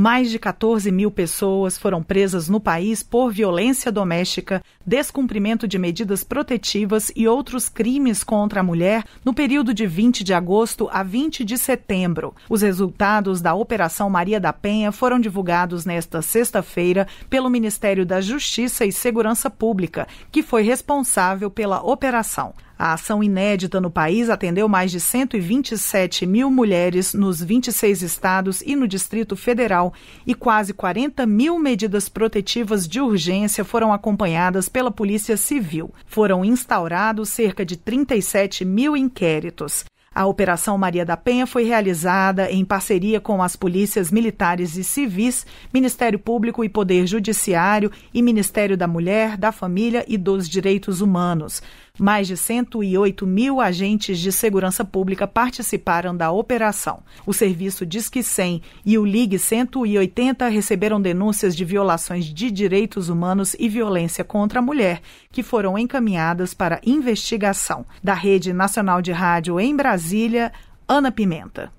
Mais de 14 mil pessoas foram presas no país por violência doméstica, descumprimento de medidas protetivas e outros crimes contra a mulher no período de 20 de agosto a 20 de setembro. Os resultados da Operação Maria da Penha foram divulgados nesta sexta-feira pelo Ministério da Justiça e Segurança Pública, que foi responsável pela operação. A ação inédita no país atendeu mais de 127 mil mulheres nos 26 estados e no Distrito Federal e quase 40 mil medidas protetivas de urgência foram acompanhadas pela Polícia Civil. Foram instaurados cerca de 37 mil inquéritos. A Operação Maria da Penha foi realizada em parceria com as polícias militares e civis, Ministério Público e Poder Judiciário e Ministério da Mulher, da Família e dos Direitos Humanos. Mais de 108 mil agentes de segurança pública participaram da operação. O serviço Disque 100 e o Ligue 180 receberam denúncias de violações de direitos humanos e violência contra a mulher, que foram encaminhadas para investigação. Da Rede Nacional de Rádio em Brasília, Ana Pimenta.